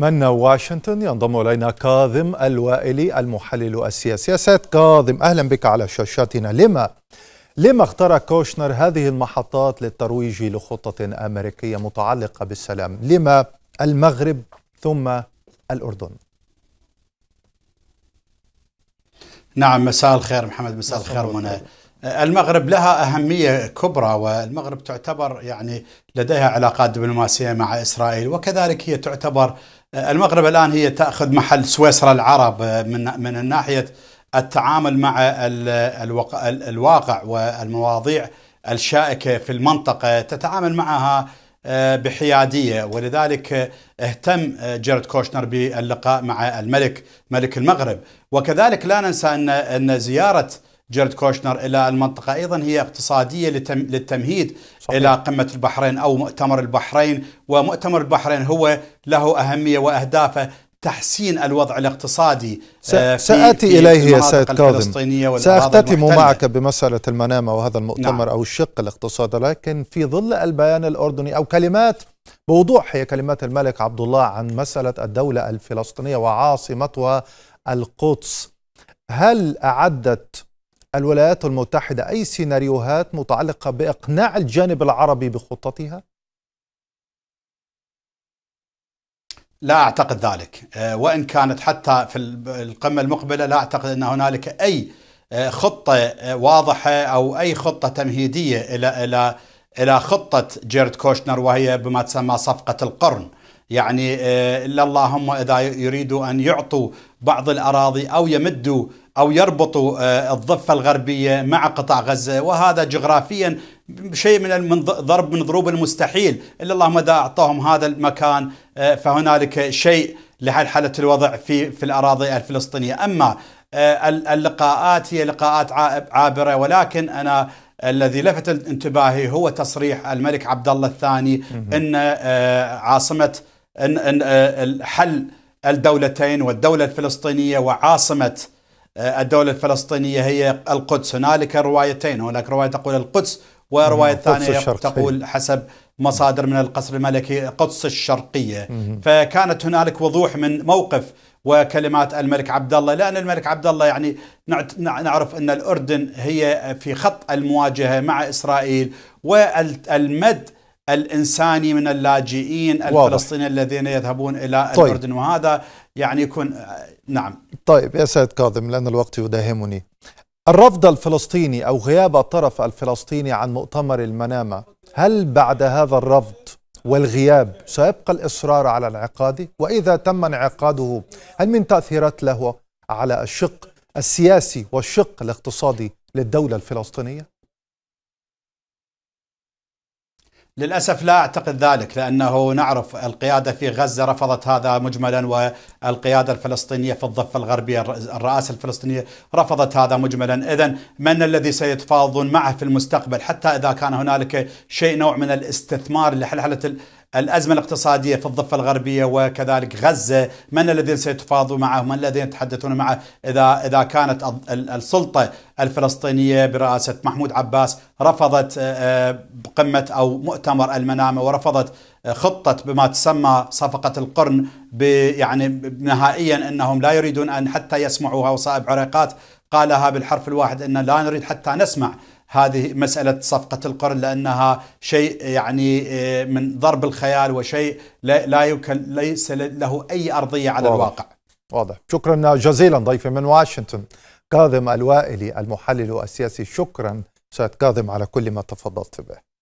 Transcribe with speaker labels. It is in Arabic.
Speaker 1: من واشنطن ينضم الينا كاظم الوائلي المحلل السياسي يا سيد كاظم اهلا بك على شاشاتنا لما لما اختار كوشنر هذه المحطات للترويج لخطه امريكيه متعلقه بالسلام لما المغرب ثم الاردن
Speaker 2: نعم مساء الخير محمد مساء الخير منى المغرب لها أهمية كبرى والمغرب تعتبر يعني لديها علاقات دبلوماسية مع إسرائيل وكذلك هي تعتبر المغرب الآن هي تأخذ محل سويسرا العرب آه، من من ناحية التعامل مع الواقع والمواضيع الشائكة في المنطقة تتعامل معها آه، بحيادية ولذلك آه، اهتم جيرد كوشنر باللقاء مع الملك ملك المغرب وكذلك لا ننسى أن أن زيارة جيرد كوشنر إلى المنطقة أيضا هي اقتصادية للتمهيد صحيح. إلى قمة البحرين أو مؤتمر البحرين ومؤتمر البحرين هو له أهمية وأهدافه تحسين الوضع الاقتصادي آه، في سأتي في إليه يا سيد كاظم سأختتم معك
Speaker 1: بمسألة المنامة وهذا المؤتمر نعم. أو الشق الاقتصادي لكن في ظل البيان الأردني أو كلمات بوضوح هي كلمات الملك عبد الله عن مسألة الدولة الفلسطينية وعاصمتها القدس هل أعدت الولايات المتحدة أي سيناريوهات متعلقة بإقناع الجانب العربي بخطتها؟
Speaker 2: لا أعتقد ذلك آه، وإن كانت حتى في القمة المقبلة لا أعتقد أن هنالك أي آه، خطة آه، واضحة أو أي خطة تمهيدية إلى إلى إلى خطة جيرد كوشنر وهي بما تسمى صفقة القرن يعني إلا اللهم إذا يريدوا أن يعطوا بعض الأراضي أو يمدوا أو يربطوا آه، الضفة الغربية مع قطاع غزة وهذا جغرافيا شيء من ضرب من ضروب المستحيل إلا الله ما أعطاهم هذا المكان آه، فهنالك شيء لحل حالة الوضع في في الأراضي الفلسطينية أما آه، اللقاءات هي لقاءات عابرة ولكن أنا الذي لفت انتباهي هو تصريح الملك عبد الله الثاني ان عاصمه ان حل الدولتين والدوله الفلسطينيه وعاصمه آه، الدولة الفلسطينية هي القدس هنالك روايتين هناك رواية تقول القدس ورواية ثانية تقول حسب مصادر من القصر الملكي قدس الشرقية فكانت هنالك وضوح من موقف وكلمات الملك عبد الله لان الملك عبد الله يعني نعرف ان الاردن هي في خط المواجهه مع اسرائيل والمد الإنساني من اللاجئين الفلسطينيين الذين يذهبون إلى طيب. الأردن وهذا يعني يكون
Speaker 1: نعم طيب يا سيد كاظم لأن الوقت يداهمني الرفض الفلسطيني أو غياب الطرف الفلسطيني عن مؤتمر المنامة هل بعد هذا الرفض والغياب سيبقى الإصرار على انعقاده وإذا تم انعقاده هل من تأثيرات له على الشق السياسي والشق الاقتصادي للدولة الفلسطينية؟
Speaker 2: للأسف لا أعتقد ذلك لأنه نعرف القيادة في غزة رفضت هذا مجملا والقيادة الفلسطينية في الضفة الغربية الرئاسة الفلسطينية رفضت هذا مجملا إذا من الذي سيتفاوضون معه في المستقبل حتى إذا كان هنالك شيء نوع من الاستثمار لحلحلة الأزمة الاقتصادية في الضفة الغربية وكذلك غزة من الذين سيتفاوضوا معه من الذين يتحدثون معه إذا, إذا كانت السلطة الفلسطينية برئاسة محمود عباس رفضت قمة أو مؤتمر المنامة ورفضت خطة بما تسمى صفقة القرن يعني نهائيا أنهم لا يريدون أن حتى يسمعوها وصائب عريقات قالها بالحرف الواحد أن لا نريد حتى نسمع هذه مسألة صفقة القرن لأنها شيء يعني آه، من ضرب الخيال وشيء لا يكل ليس له أي أرضية على واضح. الواقع
Speaker 1: واضح شكرا جزيلا ضيفي من واشنطن كاظم الوائلي المحلل السياسي شكرا سيد كاظم على كل ما تفضلت به